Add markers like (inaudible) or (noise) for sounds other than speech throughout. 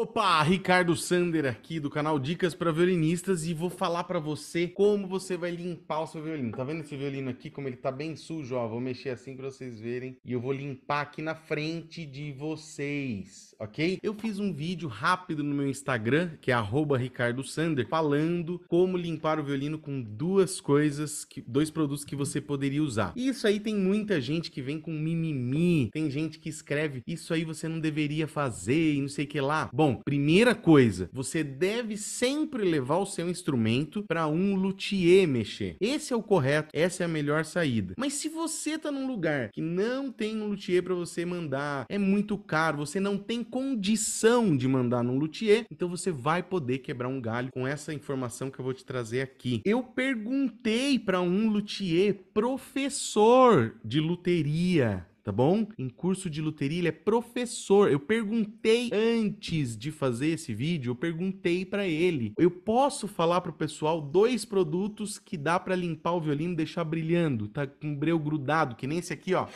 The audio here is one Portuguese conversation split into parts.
Opa, Ricardo Sander aqui do canal Dicas para Violinistas e vou falar para você como você vai limpar o seu violino. Tá vendo esse violino aqui como ele tá bem sujo, ó? Vou mexer assim para vocês verem e eu vou limpar aqui na frente de vocês, OK? Eu fiz um vídeo rápido no meu Instagram, que é @ricardosander, falando como limpar o violino com duas coisas, que, dois produtos que você poderia usar. E isso aí tem muita gente que vem com mimimi, tem gente que escreve isso aí você não deveria fazer e não sei o que lá. Bom, então, primeira coisa, você deve sempre levar o seu instrumento para um luthier mexer. Esse é o correto, essa é a melhor saída. Mas se você está num lugar que não tem um luthier para você mandar, é muito caro, você não tem condição de mandar num luthier, então você vai poder quebrar um galho com essa informação que eu vou te trazer aqui. Eu perguntei para um luthier professor de luteria tá bom? Em curso de luteria, ele é professor. Eu perguntei antes de fazer esse vídeo, eu perguntei para ele. Eu posso falar pro pessoal dois produtos que dá para limpar o violino e deixar brilhando, tá com breu grudado, que nem esse aqui, ó.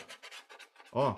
Ó,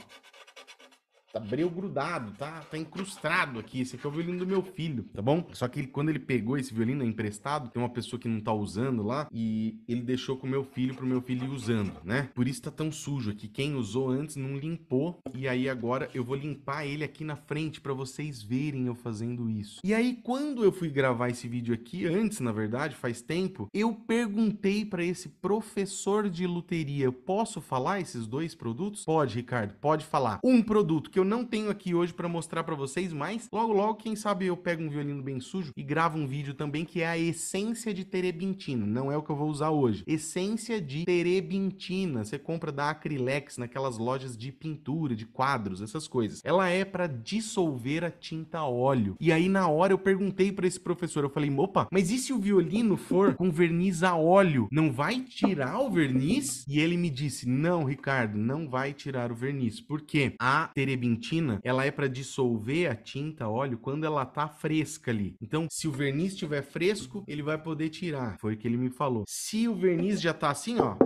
Tá breu grudado, tá, tá incrustado aqui. Esse aqui é o violino do meu filho, tá bom? Só que ele, quando ele pegou esse violino é emprestado, tem uma pessoa que não tá usando lá e ele deixou com o meu filho pro meu filho ir usando, né? Por isso tá tão sujo aqui. Quem usou antes não limpou e aí agora eu vou limpar ele aqui na frente para vocês verem eu fazendo isso. E aí quando eu fui gravar esse vídeo aqui, antes na verdade, faz tempo, eu perguntei para esse professor de luteria, eu posso falar esses dois produtos? Pode, Ricardo, pode falar. Um produto que eu eu não tenho aqui hoje para mostrar para vocês, mas logo logo, quem sabe eu pego um violino bem sujo e gravo um vídeo também que é a essência de terebintina. não é o que eu vou usar hoje. Essência de terebintina, você compra da Acrylex naquelas lojas de pintura, de quadros, essas coisas. Ela é para dissolver a tinta óleo. E aí na hora eu perguntei para esse professor, eu falei: "Opa, mas e se o violino for com verniz a óleo, não vai tirar o verniz?" E ele me disse: "Não, Ricardo, não vai tirar o verniz, porque a terebintina dentina, ela é para dissolver a tinta, óleo, quando ela tá fresca ali. Então, se o verniz estiver fresco, ele vai poder tirar. Foi o que ele me falou. Se o verniz já tá assim, ó,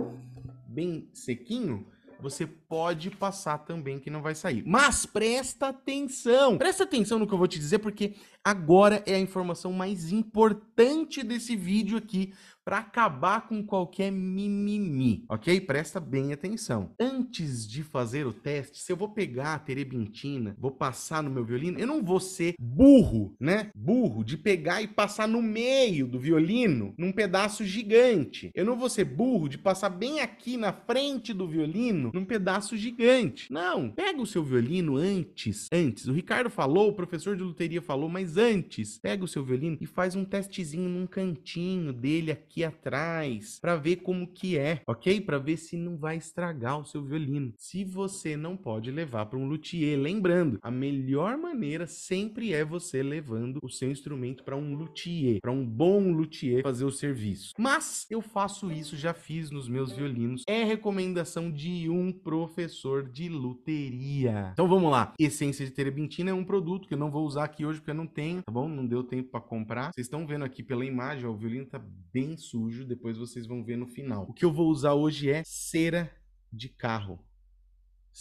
bem sequinho, você pode passar também que não vai sair. Mas presta atenção! Presta atenção no que eu vou te dizer, porque agora é a informação mais importante desse vídeo aqui para acabar com qualquer mimimi, ok? Presta bem atenção. Antes de fazer o teste, se eu vou pegar a terebintina, vou passar no meu violino, eu não vou ser burro, né? Burro de pegar e passar no meio do violino, num pedaço gigante. Eu não vou ser burro de passar bem aqui na frente do violino, num pedaço gigante. Não, pega o seu violino antes, antes. O Ricardo falou, o professor de luteria falou, mas antes, pega o seu violino e faz um testezinho num cantinho dele aqui aqui atrás para ver como que é, ok? Para ver se não vai estragar o seu violino. Se você não pode levar para um luthier, lembrando, a melhor maneira sempre é você levando o seu instrumento para um luthier, para um bom luthier fazer o serviço. Mas eu faço isso, já fiz nos meus violinos. É recomendação de um professor de luteria. Então vamos lá. Essência de terebintina é um produto que eu não vou usar aqui hoje porque eu não tenho, tá bom? Não deu tempo para comprar. Vocês estão vendo aqui pela imagem, ó, o violino tá bem sujo, depois vocês vão ver no final. O que eu vou usar hoje é cera de carro.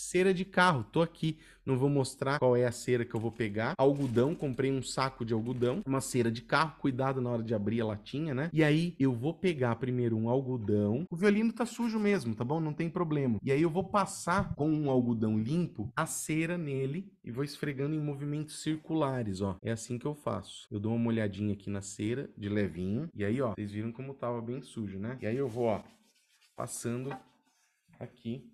Cera de carro, tô aqui. Não vou mostrar qual é a cera que eu vou pegar. Algodão, comprei um saco de algodão, uma cera de carro, cuidado na hora de abrir a latinha, né? E aí eu vou pegar primeiro um algodão. O violino tá sujo mesmo, tá bom? Não tem problema. E aí eu vou passar com um algodão limpo a cera nele e vou esfregando em movimentos circulares, ó. É assim que eu faço. Eu dou uma olhadinha aqui na cera, de levinho. E aí, ó, vocês viram como tava bem sujo, né? E aí eu vou, ó, passando aqui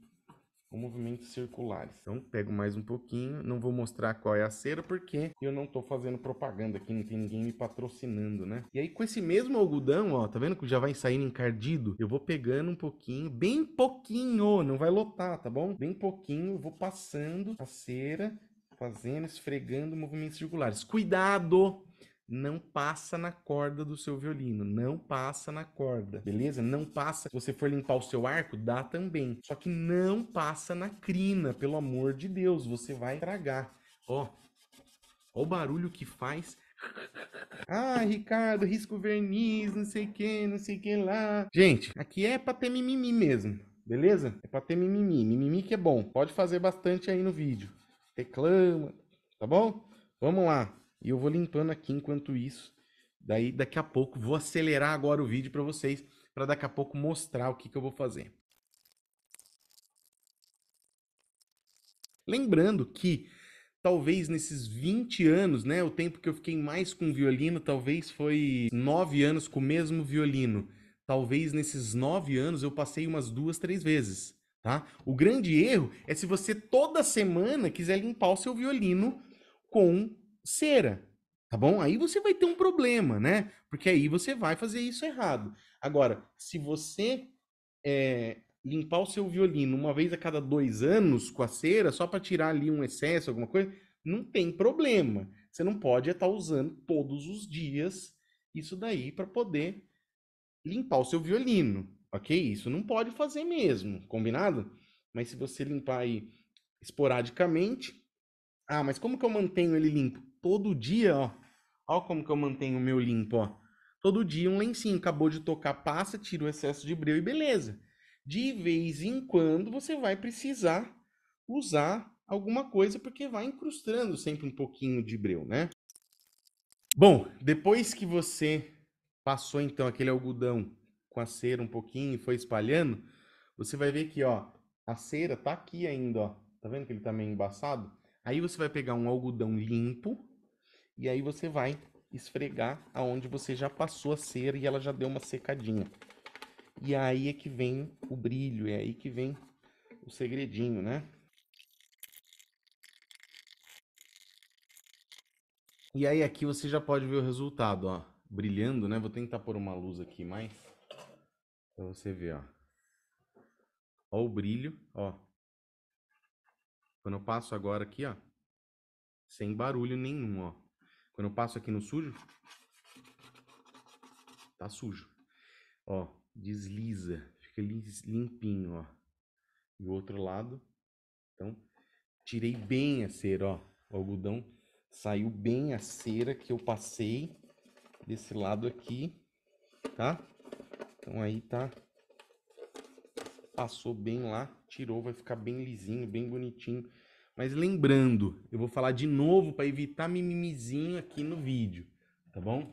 com movimentos circulares. Então, pego mais um pouquinho, não vou mostrar qual é a cera, porque eu não estou fazendo propaganda aqui, não tem ninguém me patrocinando, né? E aí, com esse mesmo algodão, ó, tá vendo que já vai saindo encardido? Eu vou pegando um pouquinho, bem pouquinho, não vai lotar, tá bom? Bem pouquinho, vou passando a cera, fazendo, esfregando movimentos circulares. Cuidado! não passa na corda do seu violino, não passa na corda, beleza? Não passa. Se você for limpar o seu arco, dá também. Só que não passa na crina, pelo amor de Deus, você vai tragar. Ó, ó o barulho que faz. (laughs) Ah, Ricardo, risco verniz, não sei que, não sei que lá. Gente, aqui é pra ter mimimi mesmo, beleza? É pra ter mimimi, mimimi que é bom. Pode fazer bastante aí no vídeo. Reclama, tá bom? Vamos lá. E eu vou limpando aqui enquanto isso. Daí daqui a pouco vou acelerar agora o vídeo para vocês, para daqui a pouco mostrar o que, que eu vou fazer. Lembrando que talvez nesses 20 anos, né, o tempo que eu fiquei mais com violino, talvez foi 9 anos com o mesmo violino. Talvez nesses 9 anos eu passei umas duas, três vezes, tá? O grande erro é se você toda semana quiser limpar o seu violino com cera, tá bom? Aí você vai ter um problema, né? Porque aí você vai fazer isso errado. Agora, se você é, limpar o seu violino uma vez a cada dois anos com a cera, só para tirar ali um excesso, alguma coisa, não tem problema. Você não pode estar usando todos os dias isso daí para poder limpar o seu violino, ok? Isso não pode fazer mesmo, combinado? Mas se você limpar aí esporadicamente, ah, mas como que eu mantenho ele limpo? Todo dia, ó. Ó como que eu mantenho o meu limpo, ó. Todo dia um lencinho, acabou de tocar, passa, tira o excesso de breu e beleza. De vez em quando você vai precisar usar alguma coisa porque vai incrustando sempre um pouquinho de breu, né? Bom, depois que você passou então aquele algodão com a cera um pouquinho e foi espalhando, você vai ver que, ó, a cera tá aqui ainda, ó. Tá vendo que ele tá meio embaçado? Aí você vai pegar um algodão limpo e aí você vai esfregar aonde você já passou a cera e ela já deu uma secadinha. E aí é que vem o brilho, é aí que vem o segredinho, né? E aí aqui você já pode ver o resultado, ó, brilhando, né? Vou tentar pôr uma luz aqui mais para você ver, ó. Ó o brilho, ó. Quando eu passo agora aqui, ó, sem barulho nenhum, ó. Quando eu passo aqui no sujo, tá sujo. Ó, desliza, fica limpinho, ó. E o outro lado, então, tirei bem a cera, ó. O algodão saiu bem a cera que eu passei desse lado aqui, tá? Então aí tá passou bem lá, tirou, vai ficar bem lisinho, bem bonitinho. Mas lembrando, eu vou falar de novo para evitar mimimizinho aqui no vídeo, tá bom?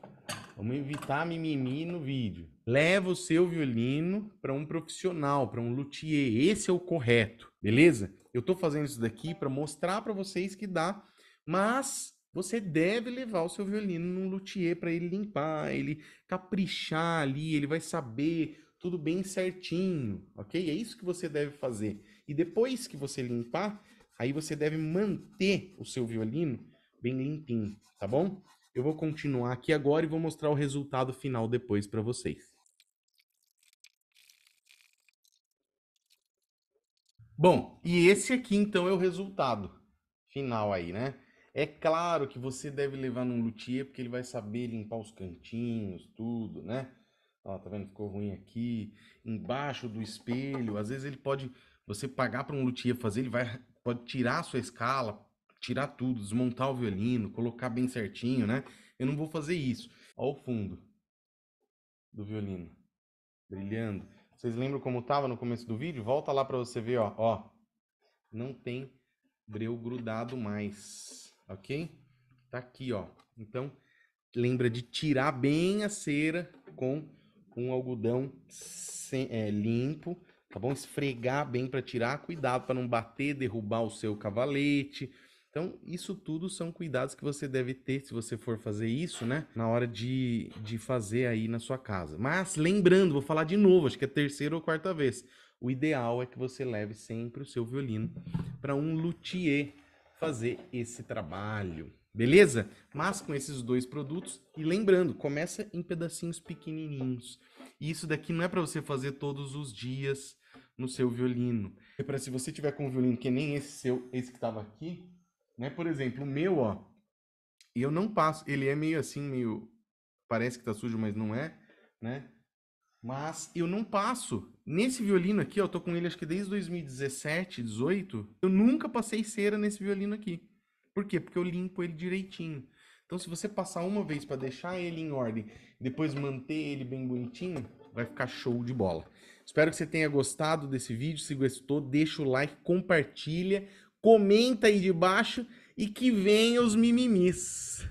Vamos evitar mimimi no vídeo. Leva o seu violino para um profissional, para um luthier. Esse é o correto, beleza? Eu estou fazendo isso daqui para mostrar para vocês que dá, mas você deve levar o seu violino num luthier para ele limpar, ele caprichar ali, ele vai saber tudo bem certinho, ok? É isso que você deve fazer. E depois que você limpar, aí você deve manter o seu violino bem limpinho, tá bom? Eu vou continuar aqui agora e vou mostrar o resultado final depois para vocês. Bom, e esse aqui então é o resultado final aí, né? É claro que você deve levar num luthier porque ele vai saber limpar os cantinhos, tudo, né? Ó, tá vendo? Ficou ruim aqui. Embaixo do espelho. Às vezes ele pode. Você pagar para um luthier fazer, ele vai, pode tirar a sua escala, tirar tudo, desmontar o violino, colocar bem certinho, né? Eu não vou fazer isso. Ó o fundo do violino. Brilhando. Vocês lembram como tava no começo do vídeo? Volta lá para você ver, ó. ó. Não tem breu grudado mais, ok? Tá aqui, ó. Então, lembra de tirar bem a cera com com um algodão sem, é, limpo, tá bom? Esfregar bem para tirar, cuidado para não bater, derrubar o seu cavalete. Então, isso tudo são cuidados que você deve ter se você for fazer isso, né? Na hora de, de fazer aí na sua casa. Mas, lembrando, vou falar de novo, acho que é terceira ou quarta vez. O ideal é que você leve sempre o seu violino para um luthier fazer esse trabalho. Beleza? Mas com esses dois produtos e lembrando, começa em pedacinhos pequenininhos. E isso daqui não é para você fazer todos os dias no seu violino. É para se você tiver com um violino que nem esse seu, esse que estava aqui, né? Por exemplo, o meu, ó, eu não passo, ele é meio assim, meio parece que tá sujo, mas não é, né? Mas eu não passo. Nesse violino aqui, ó, eu tô com ele acho que desde 2017, 18, eu nunca passei cera nesse violino aqui. Por quê? Porque eu limpo ele direitinho. Então, se você passar uma vez para deixar ele em ordem, depois manter ele bem bonitinho, vai ficar show de bola. Espero que você tenha gostado desse vídeo. Se gostou, deixa o like, compartilha, comenta aí de baixo e que venham os mimimis.